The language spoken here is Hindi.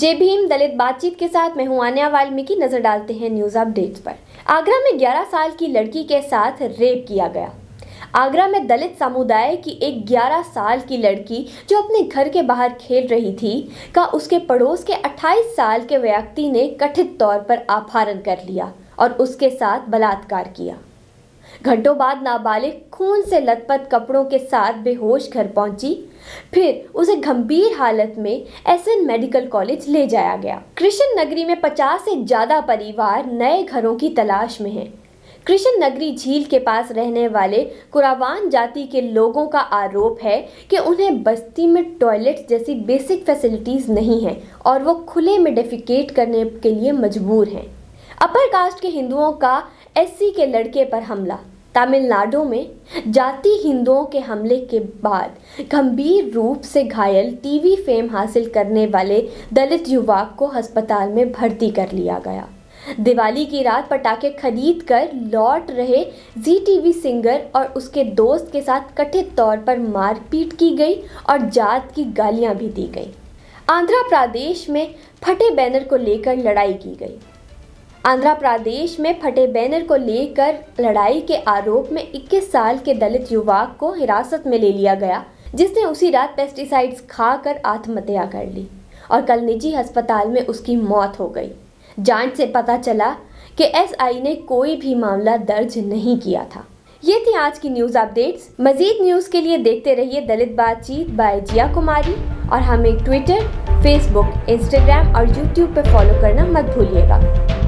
जय भीम दलित बातचीत के साथ मैं हूं आन्या वाल्मीकि नजर डालते हैं न्यूज अपडेट्स पर आगरा में 11 साल की लड़की के साथ रेप किया गया आगरा में दलित समुदाय की एक 11 साल की लड़की जो अपने घर के बाहर खेल रही थी का उसके पड़ोस के 28 साल के व्यक्ति ने कथित तौर पर अपहरण कर लिया और उसके साथ बलात्कार किया घंटों बाद नाबालिग खून से लथपथ कपड़ों के साथ बेहोश घर पहुंची फिर उसे गंभीर हालत में एस एन मेडिकल कॉलेज ले जाया गया कृष्ण नगरी में 50 से ज़्यादा परिवार नए घरों की तलाश में हैं कृष्ण नगरी झील के पास रहने वाले कुरावान जाति के लोगों का आरोप है कि उन्हें बस्ती में टॉयलेट जैसी बेसिक फैसिलिटीज़ नहीं हैं और वो खुले में डेफिकेट करने के लिए मजबूर हैं अपर कास्ट के हिंदुओं का एससी के लड़के पर हमला तमिलनाडु में जाति हिंदुओं के हमले के बाद गंभीर रूप से घायल टीवी फेम हासिल करने वाले दलित युवक को अस्पताल में भर्ती कर लिया गया दिवाली की रात पटाखे खरीद कर लौट रहे जी टीवी सिंगर और उसके दोस्त के साथ कथित तौर पर मारपीट की गई और जात की गालियां भी दी गई आंध्र प्रदेश में फटे बैनर को लेकर लड़ाई की गई आंध्र प्रदेश में फटे बैनर को लेकर लड़ाई के आरोप में 21 साल के दलित युवक को हिरासत में ले लिया गया जिसने उसी रात पेस्टिसाइड्स खाकर आत्महत्या कर ली और कल निजी अस्पताल में उसकी मौत हो गई जांच से पता चला कि एसआई ने कोई भी मामला दर्ज नहीं किया था ये थी आज की न्यूज़ अपडेट्स मजीद न्यूज़ के लिए देखते रहिए दलित बातचीत बाय जिया कुमारी और हमें ट्विटर फेसबुक इंस्टाग्राम और यूट्यूब पर फॉलो करना मत भूलिएगा